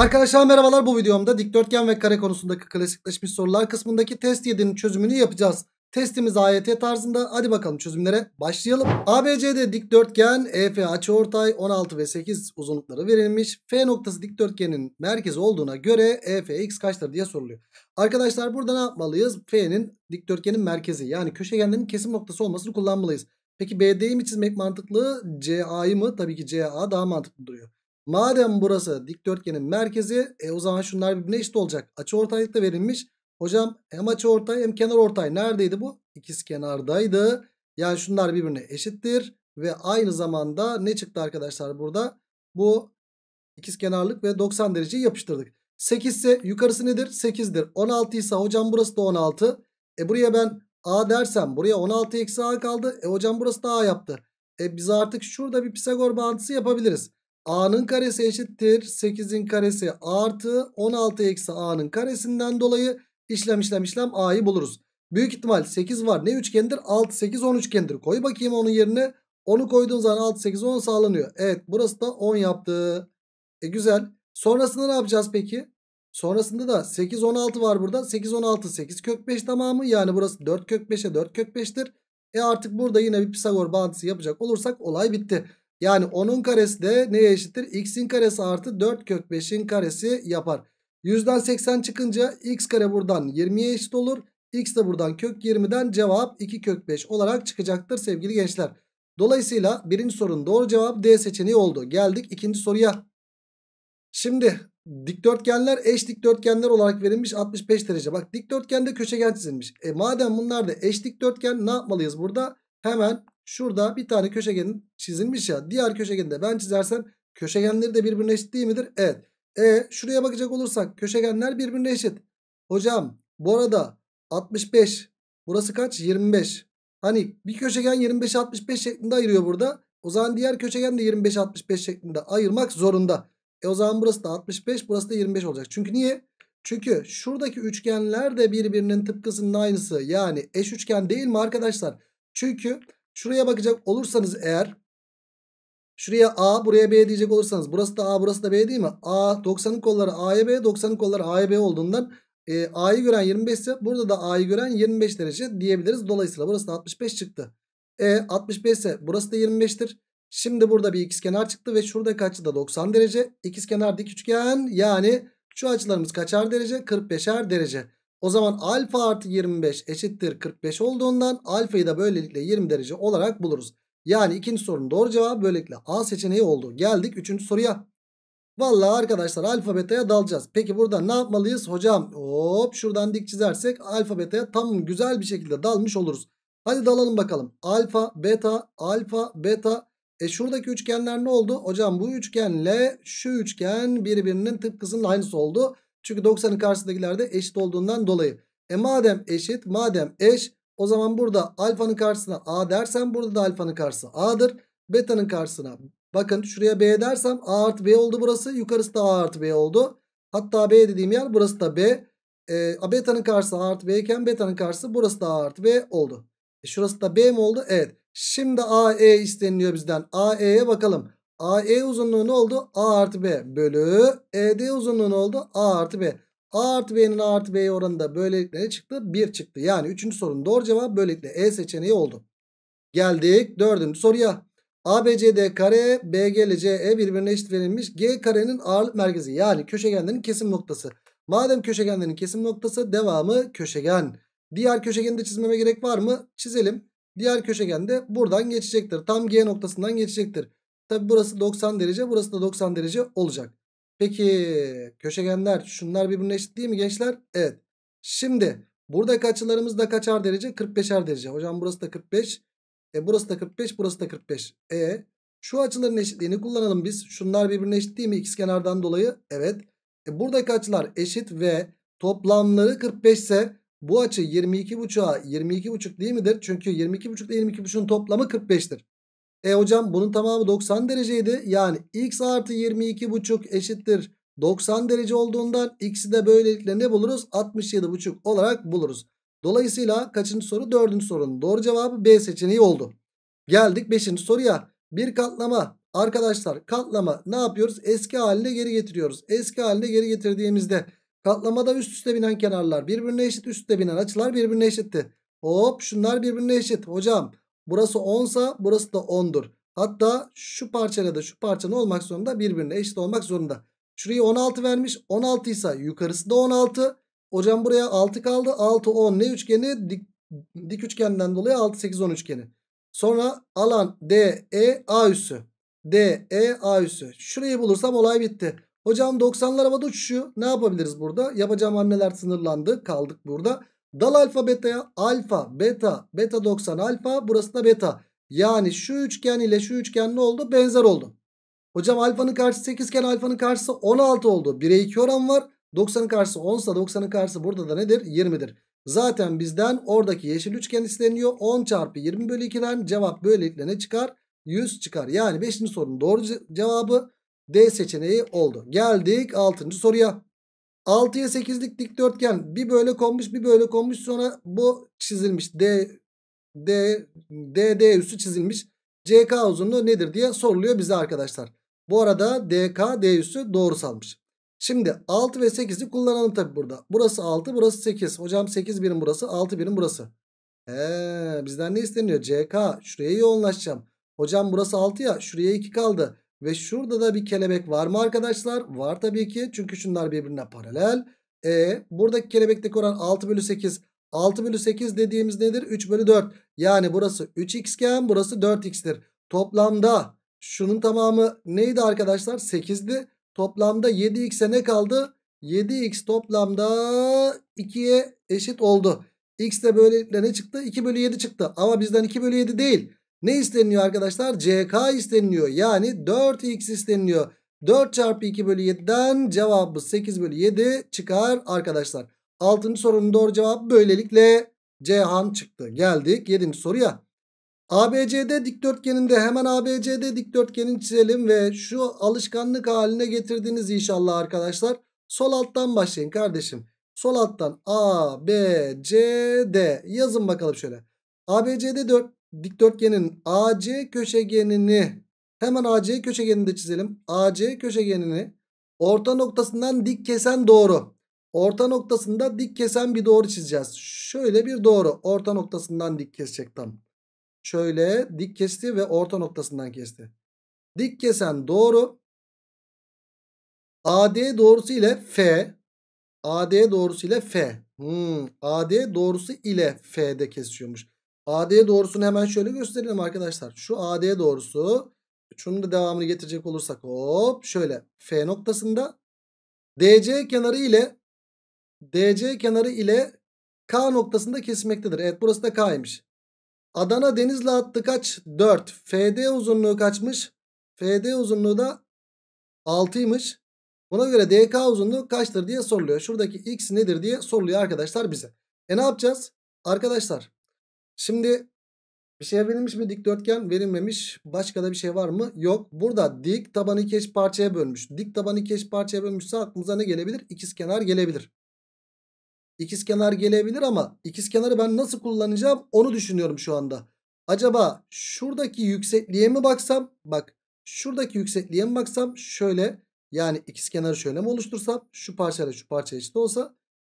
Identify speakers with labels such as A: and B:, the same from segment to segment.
A: Arkadaşlar merhabalar bu videomda dikdörtgen ve kare konusundaki klasikleşmiş sorular kısmındaki test 7'nin çözümünü yapacağız. Testimiz AYT tarzında hadi bakalım çözümlere başlayalım. ABCD dikdörtgen EF açıortay 16 ve 8 uzunlukları verilmiş. F noktası dikdörtgenin merkezi olduğuna göre EF x kaçtır diye soruluyor. Arkadaşlar burada ne yapmalıyız? F'nin dikdörtgenin merkezi yani köşegenlerin kesim noktası olmasını kullanmalıyız. Peki BD'yi mi çizmek mantıklı? CA'yı mı? Tabii ki CA daha mantıklı duruyor. Madem burası dikdörtgenin merkezi e o zaman şunlar birbirine eşit olacak. Açı ortaylıkta verilmiş. Hocam hem açı ortay hem kenar ortay neredeydi bu? İkisi kenardaydı. Yani şunlar birbirine eşittir. Ve aynı zamanda ne çıktı arkadaşlar burada? Bu ikiz kenarlık ve 90 dereceyi yapıştırdık. 8 ise yukarısı nedir? 8'dir. 16 ise hocam burası da 16. E buraya ben A dersem buraya 16 eksi A kaldı. E hocam burası da A yaptı. E biz artık şurada bir Pisagor bağıntısı yapabiliriz. A'nın karesi eşittir 8'in karesi artı 16 eksi A'nın karesinden dolayı işlem işlem işlem A'yı buluruz. Büyük ihtimal 8 var. Ne üçgendir? 6, 8, 10 üçgendir. Koy bakayım onun yerine. Onu koyduğun zaman 6, 8, 10 sağlanıyor. Evet burası da 10 yaptı. E güzel. Sonrasında ne yapacağız peki? Sonrasında da 8, 16 var burada. 8, 16, 8 kök 5 tamamı. Yani burası 4 kök 5'e 4 kök 5'tir. E artık burada yine bir Pisagor bağıntısı yapacak olursak olay bitti. Yani 10'un karesi de neye eşittir? X'in karesi artı 4 kök 5'in karesi yapar. 100'den 80 çıkınca x kare buradan 20'ye eşit olur. X de buradan kök 20'den cevap 2 kök 5 olarak çıkacaktır sevgili gençler. Dolayısıyla birinci sorunun doğru cevap D seçeneği oldu. Geldik ikinci soruya. Şimdi dikdörtgenler eş dikdörtgenler olarak verilmiş 65 derece. Bak dikdörtgende köşegen çizilmiş. E madem bunlar da eş dikdörtgen ne yapmalıyız burada? Hemen Şurada bir tane köşegen çizilmiş ya. Diğer köşegeni de ben çizersem köşegenleri de birbirine eşit değil midir? Evet. E şuraya bakacak olursak köşegenler birbirine eşit. Hocam bu arada 65 burası kaç? 25. Hani bir köşegen 25 65 şeklinde ayırıyor burada. O zaman diğer köşegen de 25 65 şeklinde ayırmak zorunda. E o zaman burası da 65 burası da 25 olacak. Çünkü niye? Çünkü şuradaki üçgenler de birbirinin tıpkısının aynısı. Yani eş üçgen değil mi arkadaşlar? Çünkü Şuraya bakacak olursanız eğer şuraya A buraya B diyecek olursanız burası da A burası da B değil mi? A 90'ın kolları A'ya B 90'ın kolları A'ya B olduğundan e, A'yı gören 25 ise burada da A'yı gören 25 derece diyebiliriz. Dolayısıyla burası da 65 çıktı. E 65 ise burası da 25'tir. Şimdi burada bir ikizkenar çıktı ve şurada açı da 90 derece. İkizkenar dik üçgen yani şu açılarımız kaçar derece? 45'er derece. O zaman alfa artı 25 eşittir 45 olduğundan alfayı da böylelikle 20 derece olarak buluruz. Yani ikinci sorunun doğru cevabı böylelikle A seçeneği oldu. Geldik üçüncü soruya. Vallahi arkadaşlar alfa beta'ya dalacağız. Peki burada ne yapmalıyız? Hocam hop şuradan dik çizersek alfa beta'ya tam güzel bir şekilde dalmış oluruz. Hadi dalalım bakalım. Alfa, beta, alfa, beta. E şuradaki üçgenler ne oldu? Hocam bu üçgenle şu üçgen birbirinin tıpkısının aynısı oldu. Çünkü 90'ın karşısındakilerde eşit olduğundan dolayı. E madem eşit madem eş o zaman burada alfanın karşısına a dersem burada da alfanın karşısına a'dır. Beta'nın karşısına bakın şuraya b dersem a artı b oldu burası. Yukarısı da a artı b oldu. Hatta b dediğim yer burası da b. E, beta'nın karşısı a artı b iken beta'nın karşısı burası da a artı b oldu. E, şurası da b mi oldu? Evet. Şimdi a e isteniliyor bizden. A e'ye bakalım. AE uzunluğu ne oldu? A artı B bölü ED uzunluğu ne oldu? A artı B. A artı B'nin A artı B'ye oranı da böylelikle ne çıktı? 1 çıktı. Yani 3. sorunun doğru cevabı böylelikle E seçeneği oldu. Geldik 4. soruya. ABCD kare BGLCE e birbirine eşit verilmiş. G karenin ağırlık merkezi yani köşegenlerin kesim noktası. Madem köşegenlerin kesim noktası devamı köşegen. Diğer köşegeni de çizmeme gerek var mı? Çizelim. Diğer köşegen de buradan geçecektir. Tam G noktasından geçecektir. Tabi burası 90 derece burası da 90 derece olacak. Peki köşegenler şunlar birbirine eşit değil mi gençler? Evet. Şimdi buradaki açılarımız da kaçar derece? 45'er derece. Hocam burası da 45. E burası da 45 burası da 45. E şu açıların eşitliğini kullanalım biz. Şunlar birbirine eşit değil mi X kenardan dolayı? Evet. E buradaki açılar eşit ve toplamları 45 ise bu açı 22.5'a 22.5 değil midir? Çünkü 22.5 ile 22.5'un toplamı 45'tir. E hocam bunun tamamı 90 dereceydi. Yani x artı 22 buçuk eşittir 90 derece olduğundan x'i de böylelikle ne buluruz? 67 buçuk olarak buluruz. Dolayısıyla kaçıncı soru? Dördüncü sorunun doğru cevabı B seçeneği oldu. Geldik beşinci soruya. Bir katlama. Arkadaşlar katlama ne yapıyoruz? Eski haline geri getiriyoruz. Eski haline geri getirdiğimizde katlamada üst üste binen kenarlar birbirine eşit. Üst üste binen açılar birbirine eşitti. Hop şunlar birbirine eşit. Hocam Burası 10 burası da 10'dur. Hatta şu parçayla da şu parçanın olmak zorunda birbirine eşit olmak zorunda. Şurayı 16 vermiş. 16 ise yukarısı da 16. Hocam buraya 6 kaldı. 6 10 ne üçgeni? Dik, dik üçgenden dolayı 6 8 10 üçgeni. Sonra alan D E A üssü. D E A üssü. Şurayı bulursam olay bitti. Hocam 90'lar havada uçuşuyor. Ne yapabiliriz burada? Yapacağım anneler sınırlandı. Kaldık burada. Dal alfa beta'ya alfa beta beta 90 alfa burası da beta. Yani şu üçgen ile şu üçgen ne oldu? Benzer oldu. Hocam alfanın karşısı 8 iken alfanın karşısı 16 oldu. 1'e 2 oran var. 90'ın karşısı 10 ise 90'ın karşısı burada da nedir? 20'dir. Zaten bizden oradaki yeşil üçgen isteniyor. 10 çarpı 20 bölü 2'den cevap böylelikle ne çıkar? 100 çıkar. Yani 5. sorunun doğru cevabı D seçeneği oldu. Geldik 6. soruya. 6'ya 8'lik dikdörtgen bir böyle konmuş bir böyle konmuş sonra bu çizilmiş. D D D D üstü çizilmiş. CK uzunluğu nedir diye soruluyor bize arkadaşlar. Bu arada DK D üstü doğru salmış. Şimdi 6 ve 8'i kullanalım tabi burada. Burası 6 burası 8. Hocam 8 birim burası 6 birim burası. He, bizden ne isteniyor? CK şuraya yoğunlaşacağım. Hocam burası 6 ya şuraya 2 kaldı. Ve şurada da bir kelebek var mı arkadaşlar? Var tabii ki. Çünkü şunlar birbirine paralel. E buradaki kelebekteki oran 6 bölü 8. 6 bölü 8 dediğimiz nedir? 3 bölü 4. Yani burası 3x iken burası 4x'tir. Toplamda şunun tamamı neydi arkadaşlar? 8'di. Toplamda 7x'e ne kaldı? 7x toplamda 2'ye eşit oldu. X de böylelikle ne çıktı? 2 bölü 7 çıktı. Ama bizden 2 bölü 7 değil. Ne isteniyor arkadaşlar? CK isteniyor Yani 4x isteniyor. 4 çarpı 2 bölü 7'den cevabı 8 bölü 7 çıkar arkadaşlar. 6. sorunun doğru cevabı böylelikle Cihan çıktı. Geldik 7. soruya. ABCD dikdörtgeninde hemen ABCD dikdörtgenini çizelim ve şu alışkanlık haline getirdiniz inşallah arkadaşlar. Sol alttan başlayın kardeşim. Sol alttan A, B, C, D yazın bakalım şöyle. ABCD dikdörtgenin AC köşegenini hemen AC köşegenini de çizelim. AC köşegenini orta noktasından dik kesen doğru. Orta noktasında dik kesen bir doğru çizeceğiz. Şöyle bir doğru. Orta noktasından dik kesecek tam. Şöyle dik kesti ve orta noktasından kesti. Dik kesen doğru. AD doğrusu ile F. AD doğrusu ile F. Hmm, AD doğrusu ile F'de kesiyormuş. AD doğrusunu hemen şöyle gösterelim arkadaşlar. Şu AD doğrusu şunun da devamını getirecek olursak hop şöyle F noktasında DC kenarı ile DC kenarı ile K noktasında kesmektedir. Evet burası da K'ymış. Adana Denizli hattı kaç? 4. FD uzunluğu kaçmış? FD uzunluğu da 6'ymış. Buna göre DK uzunluğu kaçtır diye soruluyor. Şuradaki X nedir diye soruluyor arkadaşlar bize. E ne yapacağız? Arkadaşlar Şimdi bir şey verilmiş mi dikdörtgen verilmemiş. Başka da bir şey var mı? Yok. Burada dik taban iki eş parçaya bölmüş. Dik taban iki eş parçaya bölmüşse aklımıza ne gelebilir? İkizkenar gelebilir. İkizkenar gelebilir ama ikizkenarı ben nasıl kullanacağım onu düşünüyorum şu anda. Acaba şuradaki yüksekliğe mi baksam? Bak şuradaki yüksekliğe mi baksam? Şöyle yani ikizkenarı şöyle mi oluştursam? Şu parçayla şu parça eşit olsa.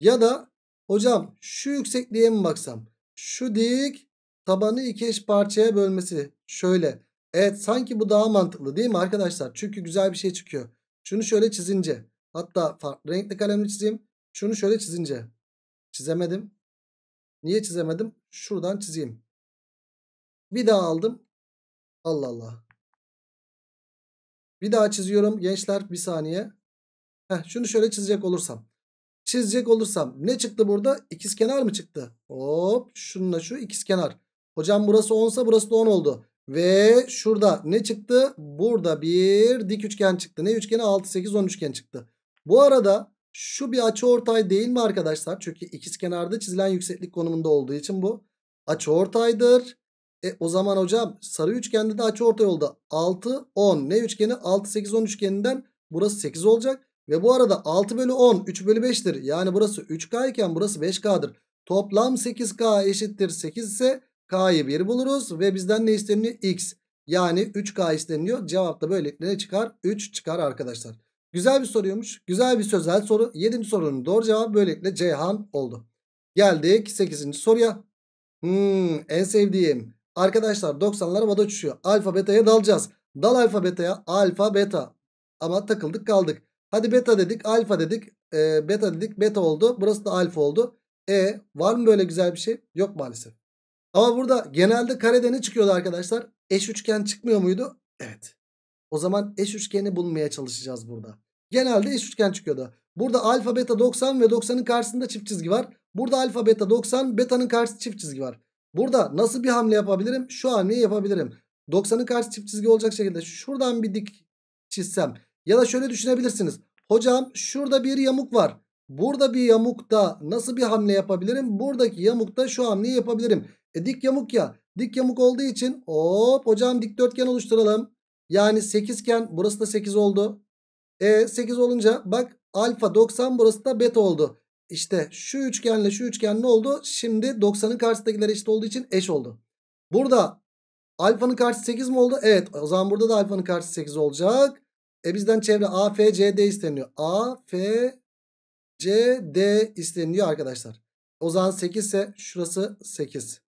A: Ya da hocam şu yüksekliğe mi baksam? Şu dik tabanı iki eş parçaya bölmesi. Şöyle. Evet sanki bu daha mantıklı değil mi arkadaşlar? Çünkü güzel bir şey çıkıyor. Şunu şöyle çizince. Hatta farklı renkli kalemle çizeyim. Şunu şöyle çizince. Çizemedim. Niye çizemedim? Şuradan çizeyim. Bir daha aldım. Allah Allah. Bir daha çiziyorum gençler bir saniye. Heh, şunu şöyle çizecek olursam çizecek olursam ne çıktı burada? İkiz kenar mı çıktı? Hop şununla şu ikiz kenar. Hocam burası 10 ise burası da 10 oldu. Ve şurada ne çıktı? Burada bir dik üçgen çıktı. Ne üçgeni? 6, 8, 10 üçgen çıktı. Bu arada şu bir açı ortay değil mi arkadaşlar? Çünkü ikiz kenarda çizilen yükseklik konumunda olduğu için bu. Açı ortaydır. E o zaman hocam sarı üçgende de açı ortay oldu. 6, 10. Ne üçgeni? 6, 8, 10 üçgeninden burası 8 olacak. Ve bu arada 6 bölü 10 3 bölü 5'tir. Yani burası 3K iken burası 5K'dır. Toplam 8K eşittir 8 ise K'yı 1 buluruz. Ve bizden ne isteniyor? X. Yani 3K isteniyor. Cevap da böylelikle ne çıkar? 3 çıkar arkadaşlar. Güzel bir soruymuş. Güzel bir sözel soru. 7. sorunun doğru cevabı böylelikle Ceyhan oldu. Geldik 8. soruya. Hmm, en sevdiğim. Arkadaşlar 90'lar vada uçuşuyor. Alfa beta'ya dalacağız. Dal alfa beta'ya. Alfa beta. Ama takıldık kaldık. Hadi beta dedik alfa dedik e, beta dedik beta oldu. Burası da alfa oldu. E var mı böyle güzel bir şey? Yok maalesef. Ama burada genelde karede ne çıkıyordu arkadaşlar? Eş üçgen çıkmıyor muydu? Evet. O zaman eş üçgeni bulmaya çalışacağız burada. Genelde eş üçgen çıkıyordu. Burada alfa beta 90 ve 90'ın karşısında çift çizgi var. Burada alfa beta 90 betanın karşısı çift çizgi var. Burada nasıl bir hamle yapabilirim? Şu hamleyi yapabilirim. 90'ın karşısı çift çizgi olacak şekilde şuradan bir dik çizsem. Ya da şöyle düşünebilirsiniz. Hocam şurada bir yamuk var. Burada bir yamukta nasıl bir hamle yapabilirim? Buradaki yamukta şu hamleyi yapabilirim. E dik yamuk ya. Dik yamuk olduğu için hop hocam dikdörtgen oluşturalım. Yani 8 iken burası da 8 oldu. E 8 olunca bak alfa 90 burası da beta oldu. İşte şu üçgenle şu üçgen ne oldu? Şimdi 90'ın karşısındakiler eşit olduğu için eş oldu. Burada alfanın karşısı 8 mi oldu? Evet o zaman burada da alfanın karşısı 8 olacak. E bizden çevre AFCD isteniyor. AFCD isteniyor arkadaşlar. O zaman 8 ise şurası 8.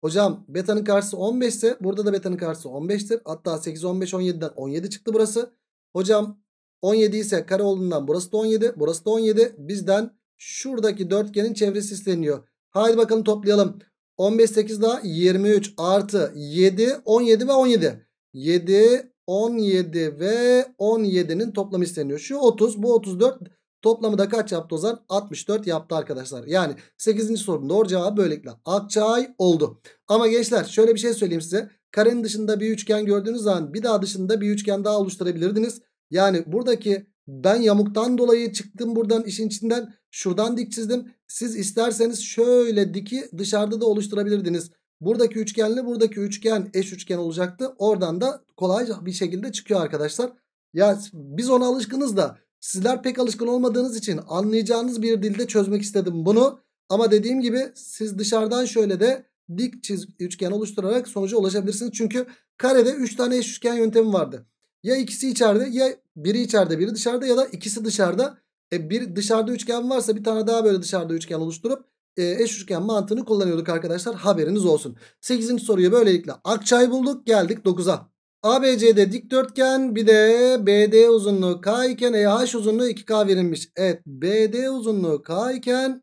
A: Hocam betanın karşısı 15 ise burada da betanın karşısı 15'tir. Hatta 8, 15, 17'den 17 çıktı burası. Hocam 17 ise kare olduğundan burası da 17. Burası da 17. Bizden şuradaki dörtgenin çevresi isteniyor. Haydi bakalım toplayalım. 15, 8 daha 23 artı 7, 17 ve 17. 7, 17 ve 17'nin toplamı isteniyor. Şu 30 bu 34 toplamı da kaç yaptı o zaman? 64 yaptı arkadaşlar. Yani 8. sorunun doğru cevabı böylelikle Akçay oldu. Ama gençler şöyle bir şey söyleyeyim size. Karenin dışında bir üçgen gördüğünüz zaman bir daha dışında bir üçgen daha oluşturabilirdiniz. Yani buradaki ben yamuktan dolayı çıktım buradan işin içinden şuradan dik çizdim. Siz isterseniz şöyle diki dışarıda da oluşturabilirdiniz. Buradaki üçgenle buradaki üçgen eş üçgen olacaktı. Oradan da kolayca bir şekilde çıkıyor arkadaşlar. Ya biz ona alışkınız da sizler pek alışkın olmadığınız için anlayacağınız bir dilde çözmek istedim bunu. Ama dediğim gibi siz dışarıdan şöyle de dik çiz üçgen oluşturarak sonuca ulaşabilirsiniz. Çünkü karede 3 tane eş üçgen yöntemi vardı. Ya ikisi içeride ya biri içeride biri dışarıda ya da ikisi dışarıda. E bir dışarıda üçgen varsa bir tane daha böyle dışarıda üçgen oluşturup e, eş üçgen mantığını kullanıyorduk arkadaşlar. Haberiniz olsun. 8. soruyu böylelikle akçay bulduk. Geldik 9'a. ABC'de dikdörtgen bir de BD uzunluğu K iken EH uzunluğu 2K verilmiş. Evet BD uzunluğu K iken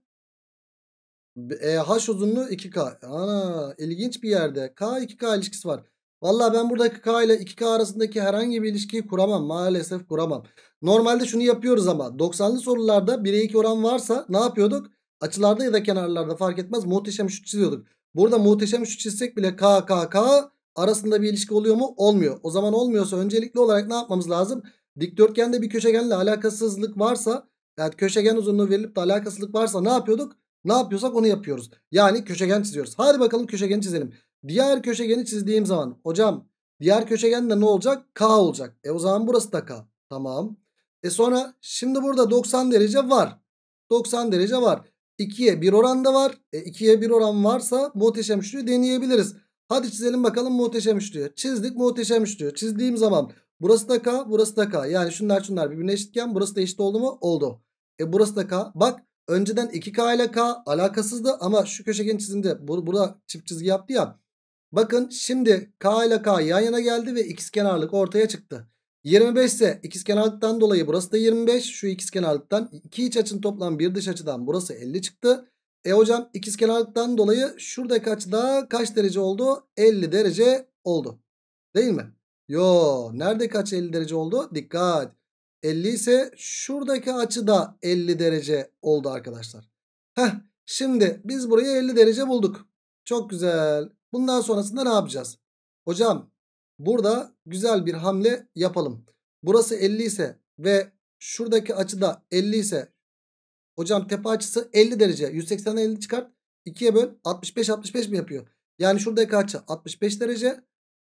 A: EH uzunluğu 2K. Ana ilginç bir yerde K 2K ilişkisi var. Valla ben buradaki K ile 2K arasındaki herhangi bir ilişkiyi kuramam. Maalesef kuramam. Normalde şunu yapıyoruz ama 90'lı sorularda 1'e 2 oran varsa ne yapıyorduk? Açılarda ya da kenarlarda fark etmez. Muhteşem şut çiziyorduk. Burada muhteşem şut çizsek bile K K K arasında bir ilişki oluyor mu? Olmuyor. O zaman olmuyorsa öncelikli olarak ne yapmamız lazım? Dikdörtgende bir köşegenle alakasızlık varsa yani köşegen uzunluğu verilip de alakasızlık varsa ne yapıyorduk? Ne yapıyorsak onu yapıyoruz. Yani köşegen çiziyoruz. Hadi bakalım köşegeni çizelim. Diğer köşegeni çizdiğim zaman hocam diğer köşegen de ne olacak? K olacak. E o zaman burası da K. Tamam. E sonra şimdi burada 90 derece var. 90 derece var. 2'ye 1 oranda var. E, 2'ye 1 oran varsa muhteşem üçlü deneyebiliriz. Hadi çizelim bakalım muhteşem üçlü. Çizdik muhteşem üçlü. Çizdiğim zaman burası da K burası da K. Yani şunlar şunlar birbirine eşitken burası da eşit oldu mu? Oldu. E burası da K. Bak önceden 2K ile K alakasızdı ama şu köşegen çizimde bur burada çift çizgi yaptı ya. Bakın şimdi K ile K yan yana geldi ve x kenarlık ortaya çıktı. 25 ise ikizkenarlıktan dolayı burası da 25. Şu ikizkenarlıktan iki iç açın toplam bir dış açıdan burası 50 çıktı. E hocam ikizkenarlıktan dolayı şuradaki açıda kaç derece oldu? 50 derece oldu. Değil mi? Yo nerede kaç 50 derece oldu? Dikkat. 50 ise şuradaki açıda 50 derece oldu arkadaşlar. Heh, şimdi biz buraya 50 derece bulduk. Çok güzel. Bundan sonrasında ne yapacağız? Hocam Burada güzel bir hamle yapalım. Burası 50 ise ve şuradaki açı da 50 ise hocam tepe açısı 50 derece. 180'den 50 çıkart. 2'ye böl. 65 65 mi yapıyor? Yani şuradaki açı 65 derece.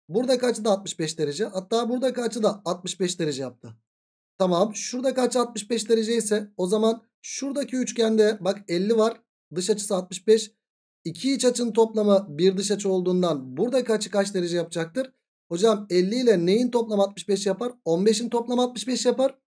A: Buradaki açı da 65 derece. Hatta buradaki açı da 65 derece yaptı. Tamam. Şuradaki açı 65 derece ise o zaman şuradaki üçgende bak 50 var. Dış açısı 65. İki iç açının toplamı bir dış açı olduğundan buradaki açı kaç derece yapacaktır? Hocam 50 ile neyin toplam 65 yapar? 15'in toplam 65 yapar.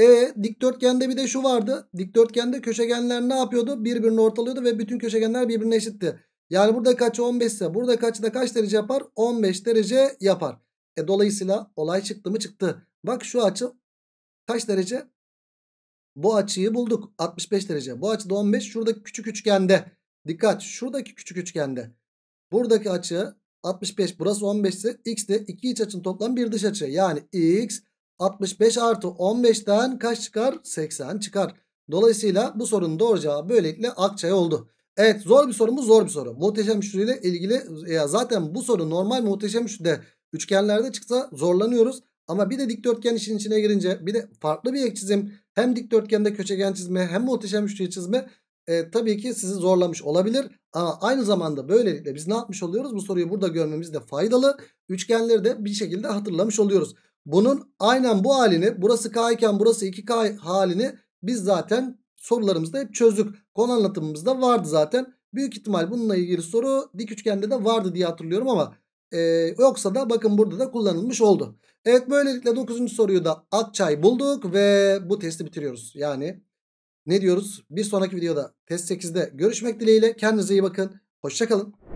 A: E dikdörtgende bir de şu vardı. Dikdörtgende köşegenler ne yapıyordu? Birbirini ortalıyordu ve bütün köşegenler birbirine eşitti. Yani burada kaç 15 ise burada kaç da kaç derece yapar? 15 derece yapar. E dolayısıyla olay çıktı mı çıktı. Bak şu açı kaç derece? Bu açıyı bulduk. 65 derece. Bu açıda 15. Şuradaki küçük üçgende. Dikkat. Şuradaki küçük üçgende. Buradaki açı 65 burası 15 ise x de iki iç açının toplam bir dış açı. Yani x 65 artı 15'ten kaç çıkar? 80 çıkar. Dolayısıyla bu sorunun doğru cevabı böylelikle Akçay oldu. Evet zor bir soru mu? Zor bir soru. Muhteşem üçlü ile ilgili ya zaten bu soru normal muhteşem üçlüde üçgenlerde çıksa zorlanıyoruz. Ama bir de dikdörtgen işin içine girince bir de farklı bir ek çizim hem dikdörtgende köşegen çizme hem muhteşem üçlü çizme e, tabii ki sizi zorlamış olabilir. Ama aynı zamanda böylelikle biz ne yapmış oluyoruz? Bu soruyu burada görmemiz de faydalı. Üçgenleri de bir şekilde hatırlamış oluyoruz. Bunun aynen bu halini burası K iken burası 2K halini biz zaten sorularımızda hep çözdük. Konu anlatımımızda vardı zaten. Büyük ihtimal bununla ilgili soru dik üçgende de vardı diye hatırlıyorum ama e, yoksa da bakın burada da kullanılmış oldu. Evet böylelikle 9. soruyu da Akçay bulduk ve bu testi bitiriyoruz. Yani ne diyoruz? Bir sonraki videoda test 8'de görüşmek dileğiyle. Kendinize iyi bakın. Hoşçakalın.